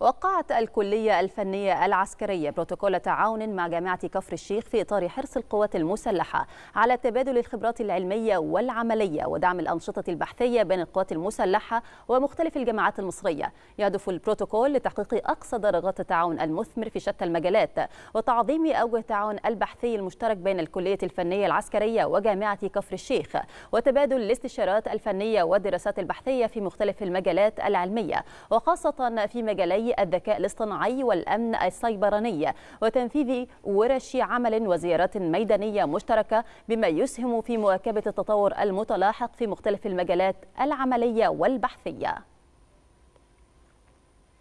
وقعت الكلية الفنية العسكرية بروتوكول تعاون مع جامعة كفر الشيخ في إطار حرص القوات المسلحة على تبادل الخبرات العلمية والعملية ودعم الأنشطة البحثية بين القوات المسلحة ومختلف الجامعات المصرية يهدف البروتوكول لتحقيق أقصى درجات التعاون المثمر في شتى المجالات وتعظيم أوجه التعاون البحثي المشترك بين الكلية الفنية العسكرية وجامعة كفر الشيخ وتبادل الاستشارات الفنية والدراسات البحثية في مختلف المجالات العلمية وخاصة في مجالي الذكاء الاصطناعي والأمن السيبراني وتنفيذ ورش عمل وزيارات ميدانية مشتركة بما يسهم في مواكبة التطور المتلاحق في مختلف المجالات العملية والبحثية